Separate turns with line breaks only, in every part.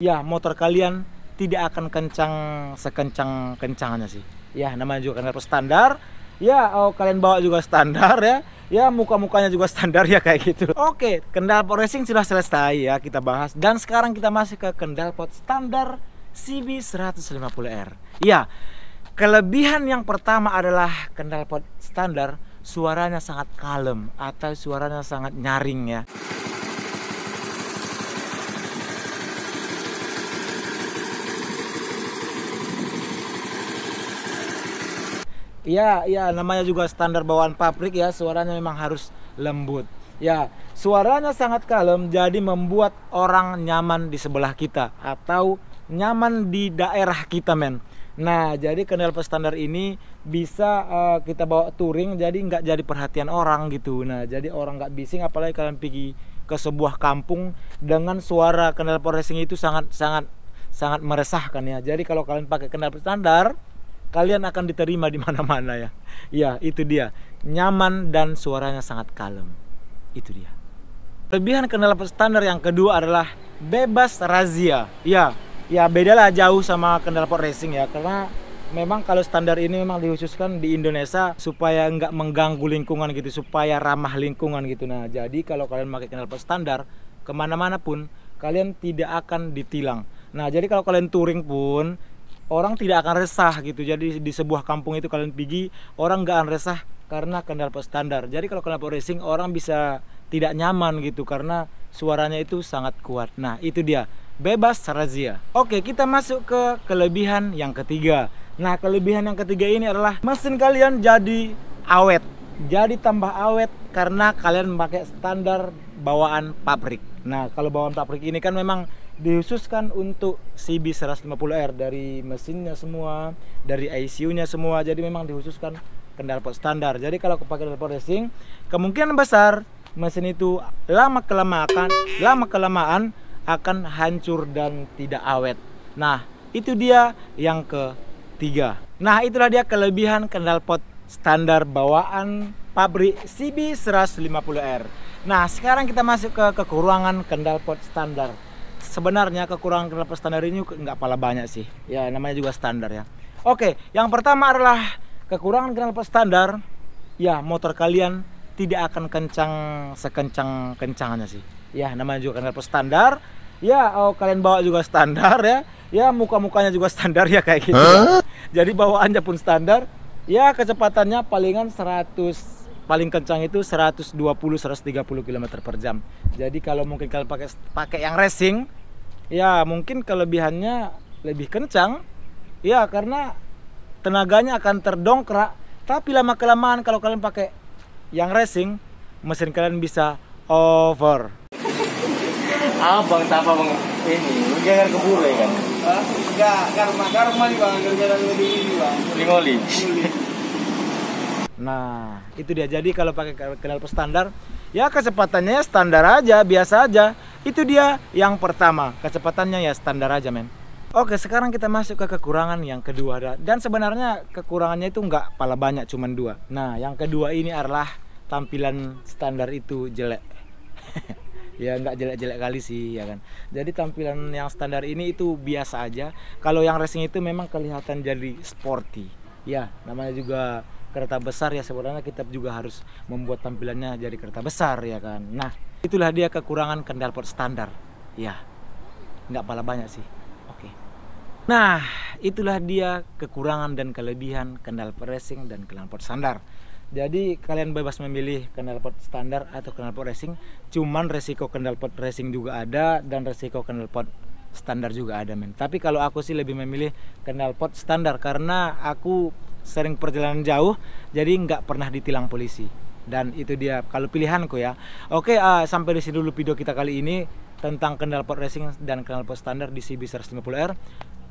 ya motor kalian tidak akan kencang sekencang kencangannya sih ya namanya juga kendaraan standar ya oh, kalian bawa juga standar ya ya muka-mukanya juga standar ya kayak gitu oke Kendal Pot Racing sudah selesai ya kita bahas dan sekarang kita masih ke Kendal Pot standar CB 150R ya kelebihan yang pertama adalah Kendal Pot standar suaranya sangat kalem atau suaranya sangat nyaring ya Iya, iya namanya juga standar bawaan pabrik ya, suaranya memang harus lembut. Ya, suaranya sangat kalem jadi membuat orang nyaman di sebelah kita atau nyaman di daerah kita, men. Nah, jadi kenal standar ini bisa uh, kita bawa touring jadi nggak jadi perhatian orang gitu. Nah, jadi orang nggak bising apalagi kalian pergi ke sebuah kampung dengan suara kenal racing itu sangat sangat sangat meresahkan ya. Jadi kalau kalian pakai kenal standar, kalian akan diterima di mana-mana ya. Ya, itu dia. Nyaman dan suaranya sangat kalem. Itu dia. Kelebihan kendala standar yang kedua adalah bebas razia. Ya, ya bedalah jauh sama kendala port racing ya karena memang kalau standar ini memang dikhususkan di Indonesia supaya nggak mengganggu lingkungan gitu, supaya ramah lingkungan gitu. Nah, jadi kalau kalian pakai knalpot standar kemana-mana pun kalian tidak akan ditilang. Nah, jadi kalau kalian touring pun orang tidak akan resah gitu. Jadi di sebuah kampung itu kalian pergi, orang nggak akan resah karena knalpot standar. Jadi kalau knalpot racing orang bisa tidak nyaman gitu karena suaranya itu sangat kuat. Nah, itu dia. Bebas razia. Oke, kita masuk ke kelebihan yang ketiga. Nah, kelebihan yang ketiga ini adalah mesin kalian jadi awet. Jadi tambah awet karena kalian pakai standar bawaan pabrik. Nah, kalau bawaan pabrik ini kan memang dihususkan untuk CB150R dari mesinnya semua, dari ICU-nya semua. Jadi memang dihususkan kendalpot standar. Jadi kalau pakai pot racing, kemungkinan besar mesin itu lama kelamaan lama kelamaan akan hancur dan tidak awet. Nah, itu dia yang ketiga. Nah, itulah dia kelebihan kendalpot standar bawaan pabrik CB150R. Nah, sekarang kita masuk ke kekurangan kendalpot standar sebenarnya kekurangan kenapa standar ini nggak pala banyak sih. Ya namanya juga standar ya. Oke, yang pertama adalah kekurangan knalpot standar. Ya motor kalian tidak akan kencang sekencang kencangnya sih. Ya namanya juga knalpot standar. Ya oh, kalian bawa juga standar ya. Ya muka-mukanya juga standar ya kayak gitu. Huh? Ya. Jadi bawaannya pun standar. Ya kecepatannya palingan 100 paling kencang itu 120 130 km per jam jadi kalau mungkin kalian pakai pakai yang racing ya mungkin kelebihannya lebih kencang ya karena tenaganya akan terdongkrak tapi lama kelamaan kalau kalian pakai yang racing mesin kalian bisa over abang apa bang ini jangan keburu ya kan enggak karma karma nih bang kerjaan lebih ini bang Lingoli. Nah, itu dia. Jadi kalau pakai knalpot standar, ya kecepatannya ya standar aja, biasa aja. Itu dia yang pertama, kecepatannya ya standar aja, men. Oke, sekarang kita masuk ke kekurangan yang kedua. Dan sebenarnya kekurangannya itu nggak pala banyak, cuman dua. Nah, yang kedua ini adalah tampilan standar itu jelek. ya nggak jelek-jelek kali sih ya kan jadi tampilan yang standar ini itu biasa aja kalau yang racing itu memang kelihatan jadi sporty ya namanya juga kereta besar ya sebenarnya kita juga harus membuat tampilannya jadi kereta besar ya kan. Nah itulah dia kekurangan Kendal standar. Ya nggak pala banyak sih. Oke. Okay. Nah itulah dia kekurangan dan kelebihan Kendal Racing dan Kendal standar. Jadi kalian bebas memilih knalpot standar atau knalpot racing. Cuman resiko knalpot racing juga ada dan resiko knalpot standar juga ada men. Tapi kalau aku sih lebih memilih knalpot standar karena aku sering perjalanan jauh jadi nggak pernah ditilang polisi dan itu dia kalau pilihanku ya oke uh, sampai di sini dulu video kita kali ini tentang knalpot racing dan knalpot standar di CB 150R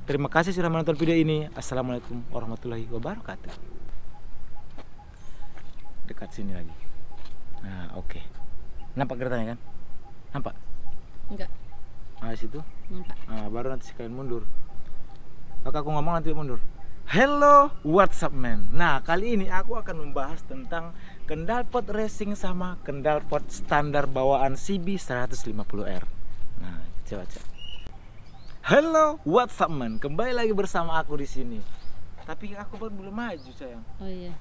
terima kasih sudah menonton video ini assalamualaikum warahmatullahi wabarakatuh dekat sini lagi nah oke okay. nampak keretanya kan nampak enggak ah situ nampak ah baru nanti sekalian mundur Kakak aku ngomong nanti mundur Hello, WhatsApp man? Nah, kali ini aku akan membahas tentang kendal pot racing sama kendal pot standar bawaan CB 150R. Nah, coba cek. Hello, WhatsApp man? Kembali lagi bersama aku di sini. Tapi aku baru belum maju, sayang. Oh iya.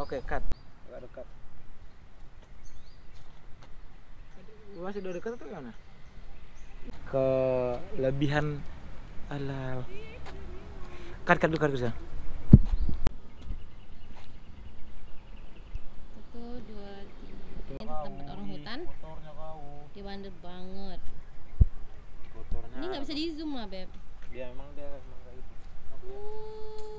Oke, okay, cut. Enggak dekat. Masih udah dekat atau gimana? Kelebihan alah काट काट काट ini tempat orang hutan banget ini nggak bisa di zoom lah beb gitu.